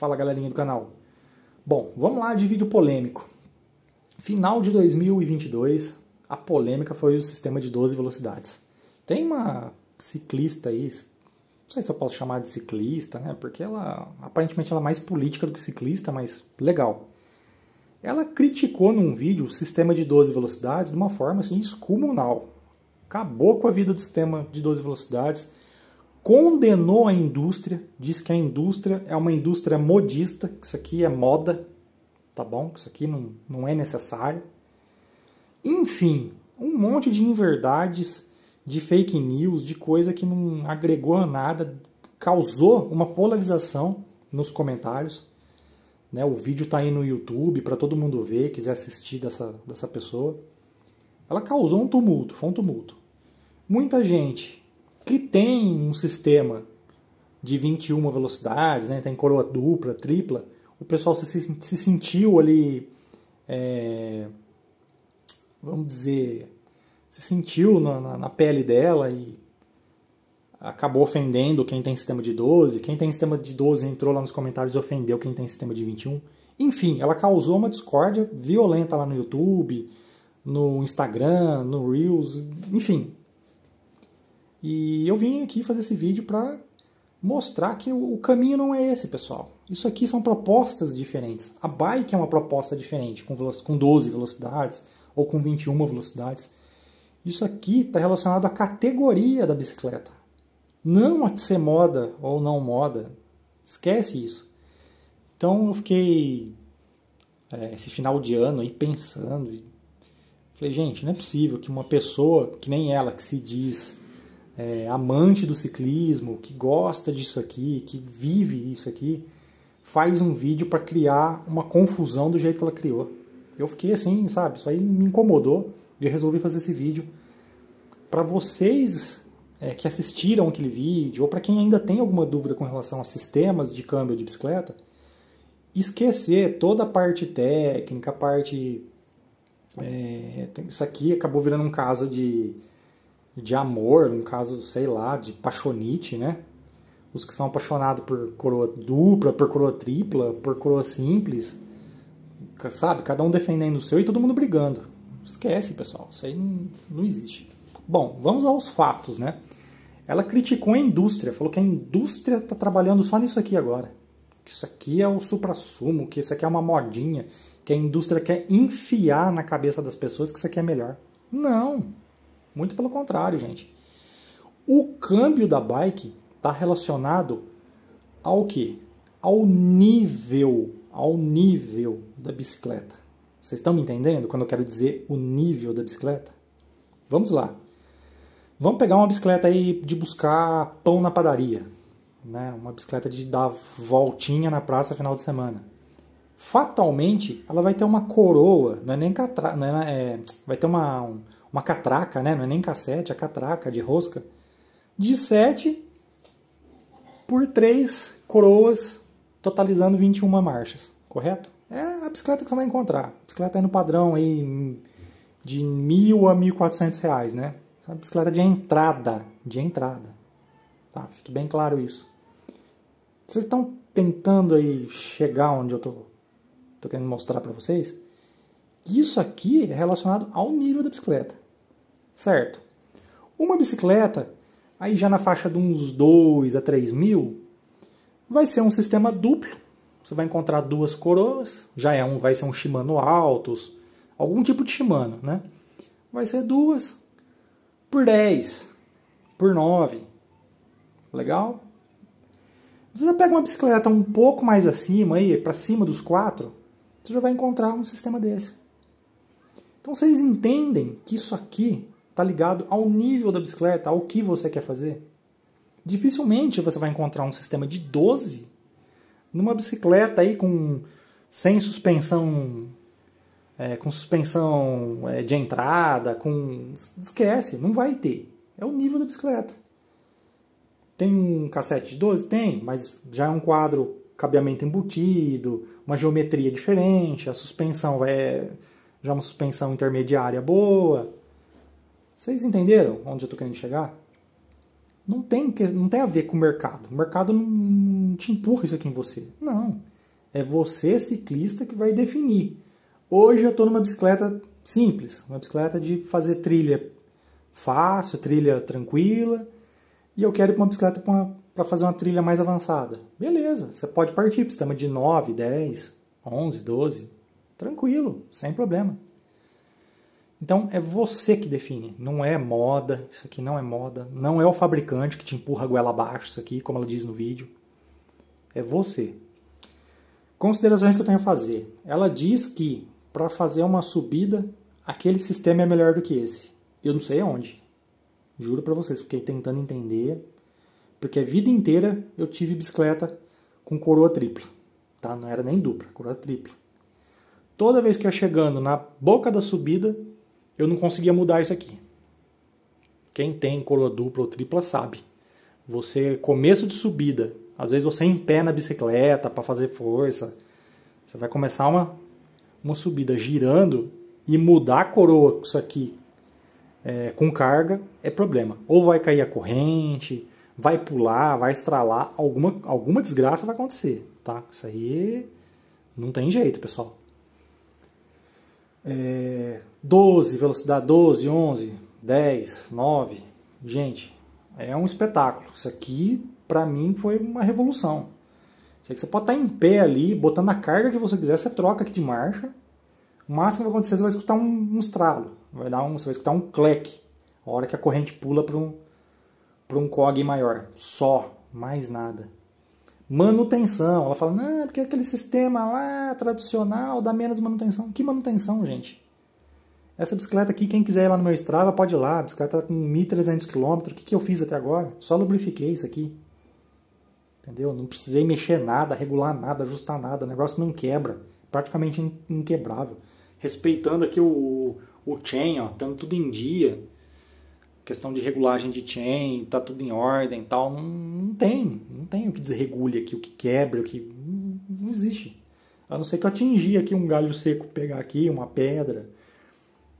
Fala galerinha do canal. Bom, vamos lá de vídeo polêmico. Final de 2022, a polêmica foi o sistema de 12 velocidades. Tem uma ciclista aí, não sei se eu posso chamar de ciclista, né? Porque ela aparentemente ela é mais política do que ciclista, mas legal. Ela criticou num vídeo o sistema de 12 velocidades de uma forma assim excomunal. Acabou com a vida do sistema de 12 velocidades condenou a indústria, diz que a indústria é uma indústria modista, que isso aqui é moda, tá bom? Que isso aqui não, não é necessário. Enfim, um monte de inverdades, de fake news, de coisa que não agregou a nada, causou uma polarização nos comentários. Né? O vídeo está aí no YouTube para todo mundo ver, quiser assistir dessa, dessa pessoa. Ela causou um tumulto, foi um tumulto. Muita gente que tem um sistema de 21 velocidades, né, tem coroa dupla, tripla, o pessoal se, se sentiu ali, é, vamos dizer, se sentiu na, na, na, pele dela e acabou ofendendo quem tem sistema de 12, quem tem sistema de 12 entrou lá nos comentários e ofendeu quem tem sistema de 21. Enfim, ela causou uma discórdia violenta lá no YouTube, no Instagram, no Reels, enfim, e eu vim aqui fazer esse vídeo para mostrar que o caminho não é esse, pessoal. Isso aqui são propostas diferentes. A bike é uma proposta diferente, com 12 velocidades ou com 21 velocidades. Isso aqui está relacionado à categoria da bicicleta. Não a ser moda ou não moda. Esquece isso. Então eu fiquei é, esse final de ano aí pensando. E falei, gente, não é possível que uma pessoa que nem ela, que se diz é, amante do ciclismo, que gosta disso aqui, que vive isso aqui, faz um vídeo para criar uma confusão do jeito que ela criou. Eu fiquei assim, sabe? Isso aí me incomodou e eu resolvi fazer esse vídeo para vocês é, que assistiram aquele vídeo ou para quem ainda tem alguma dúvida com relação a sistemas de câmbio de bicicleta, esquecer toda a parte técnica, a parte é, isso aqui acabou virando um caso de de amor, no caso, sei lá, de paixonite, né? Os que são apaixonados por coroa dupla, por coroa tripla, por coroa simples, sabe? Cada um defendendo o seu e todo mundo brigando. Esquece, pessoal, isso aí não, não existe. Bom, vamos aos fatos, né? Ela criticou a indústria, falou que a indústria está trabalhando só nisso aqui agora. Que isso aqui é o supra-sumo, que isso aqui é uma modinha, que a indústria quer enfiar na cabeça das pessoas que isso aqui é melhor. Não! Muito pelo contrário, gente. O câmbio da bike está relacionado ao que? Ao nível, ao nível da bicicleta. Vocês estão me entendendo quando eu quero dizer o nível da bicicleta? Vamos lá. Vamos pegar uma bicicleta aí de buscar pão na padaria, né? Uma bicicleta de dar voltinha na praça final de semana. Fatalmente, ela vai ter uma coroa, não é nem catra, não é, é vai ter uma um, uma catraca, né? não é nem cassete, é catraca de rosca, de 7 por 3 coroas, totalizando 21 marchas, correto? É a bicicleta que você vai encontrar. A bicicleta aí é no padrão aí de mil a mil quatrocentos reais, né? Essa é bicicleta de entrada, de entrada. Tá, fique bem claro isso. Vocês estão tentando aí chegar onde eu tô, tô querendo mostrar para vocês? Isso aqui é relacionado ao nível da bicicleta certo? Uma bicicleta, aí já na faixa de uns 2 a 3 mil, vai ser um sistema duplo. Você vai encontrar duas coroas, já é um, vai ser um Shimano Altos, algum tipo de Shimano, né? Vai ser duas por 10, por 9. Legal? Você já pega uma bicicleta um pouco mais acima aí, para cima dos quatro, você já vai encontrar um sistema desse. Então vocês entendem que isso aqui está ligado ao nível da bicicleta, ao que você quer fazer. Dificilmente você vai encontrar um sistema de 12 numa bicicleta aí com sem suspensão é, com suspensão é, de entrada, com esquece, não vai ter. É o nível da bicicleta. Tem um cassete de 12? Tem, mas já é um quadro cabeamento embutido, uma geometria diferente, a suspensão é já uma suspensão intermediária boa. Vocês entenderam onde eu estou querendo chegar? Não tem, não tem a ver com o mercado. O mercado não te empurra isso aqui em você. Não. É você, ciclista, que vai definir. Hoje eu estou numa bicicleta simples, uma bicicleta de fazer trilha fácil, trilha tranquila, e eu quero ir para uma bicicleta para fazer uma trilha mais avançada. Beleza, você pode partir para sistema de 9, 10, 11, 12, tranquilo, sem problema. Então é você que define, não é moda, isso aqui não é moda, não é o fabricante que te empurra a goela abaixo, isso aqui, como ela diz no vídeo. É você. Considerações que eu tenho a fazer. Ela diz que para fazer uma subida, aquele sistema é melhor do que esse. Eu não sei aonde. Juro para vocês, fiquei tentando entender, porque a vida inteira eu tive bicicleta com coroa tripla, tá? Não era nem dupla, coroa tripla. Toda vez que ia chegando na boca da subida, eu não conseguia mudar isso aqui. Quem tem coroa dupla ou tripla sabe. Você, começo de subida, às vezes você é em pé na bicicleta para fazer força. Você vai começar uma, uma subida girando e mudar a coroa com isso aqui é, com carga é problema. Ou vai cair a corrente, vai pular, vai estralar, alguma, alguma desgraça vai acontecer, tá? Isso aí não tem jeito, pessoal é, 12, velocidade 12, 11, 10, 9. Gente, é um espetáculo. Isso aqui, para mim, foi uma revolução. Isso aqui você pode estar tá em pé ali, botando a carga que você quiser, você troca aqui de marcha. O máximo que vai acontecer, você vai escutar um, um estralo. Vai dar um, você vai escutar um cleque. A hora que a corrente pula para um, um cog maior. Só, mais nada manutenção. Ela fala, não, porque aquele sistema lá tradicional dá menos manutenção. Que manutenção, gente? Essa bicicleta aqui, quem quiser ir lá no meu Strava, pode ir lá. A bicicleta tá com 1.300 km. O que, que eu fiz até agora? Só lubrifiquei isso aqui. Entendeu? Não precisei mexer nada, regular nada, ajustar nada. O negócio não quebra. Praticamente inquebrável. Respeitando aqui o, o chain, ó. Estando tudo em dia questão de regulagem de chain, tá tudo em ordem tal. Não, não tem, não tem o que desregule aqui, o que quebra, o que. Não, não existe. A não ser que eu atingir aqui um galho seco, pegar aqui uma pedra,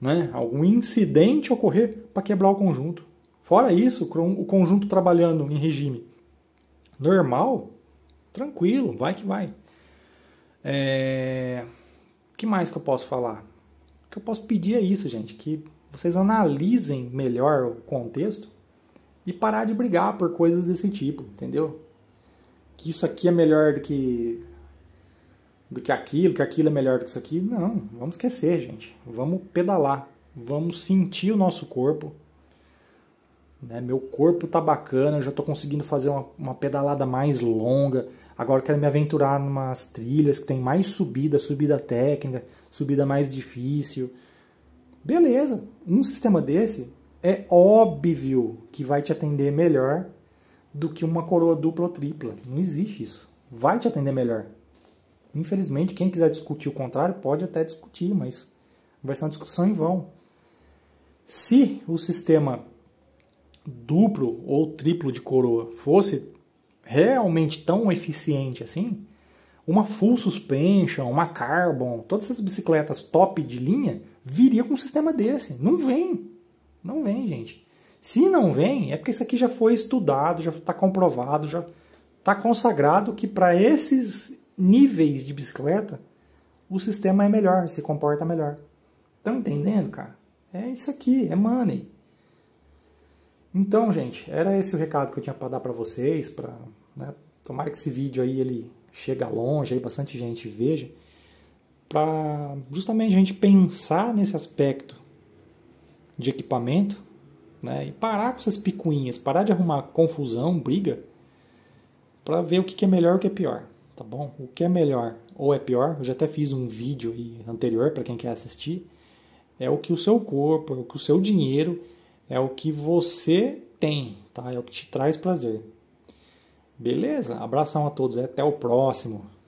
né? algum incidente ocorrer para quebrar o conjunto. Fora isso, o conjunto trabalhando em regime normal, tranquilo, vai que vai. É... que mais que eu posso falar? O que eu posso pedir é isso, gente, que vocês analisem melhor o contexto e parar de brigar por coisas desse tipo, entendeu? Que isso aqui é melhor do que do que aquilo, que aquilo é melhor do que isso aqui. Não, vamos esquecer, gente. Vamos pedalar, vamos sentir o nosso corpo. Né? Meu corpo tá bacana, eu já estou conseguindo fazer uma, uma, pedalada mais longa. Agora quero me aventurar em umas trilhas que tem mais subida, subida técnica, subida mais difícil. Beleza, Um sistema desse, é óbvio que vai te atender melhor do que uma coroa dupla ou tripla. Não existe isso. Vai te atender melhor. Infelizmente, quem quiser discutir o contrário pode até discutir, mas vai ser uma discussão em vão. Se o sistema duplo ou triplo de coroa fosse realmente tão eficiente assim, uma full suspension, uma carbon, todas essas bicicletas top de linha viria com um sistema desse. Não vem. Não vem, gente. Se não vem, é porque isso aqui já foi estudado, já está comprovado, já está consagrado que para esses níveis de bicicleta o sistema é melhor, se comporta melhor. Estão entendendo, cara? É isso aqui, é money. Então, gente, era esse o recado que eu tinha para dar para vocês, para né, tomara que esse vídeo aí ele chega longe, aí bastante gente veja para justamente a gente pensar nesse aspecto de equipamento né, e parar com essas picuinhas, parar de arrumar confusão, briga, para ver o que é melhor e o que é pior, tá bom? O que é melhor ou é pior, eu já até fiz um vídeo anterior para quem quer assistir, é o que o seu corpo, é o que o seu dinheiro, é o que você tem, tá? É o que te traz prazer. Beleza? Abração a todos, até o próximo.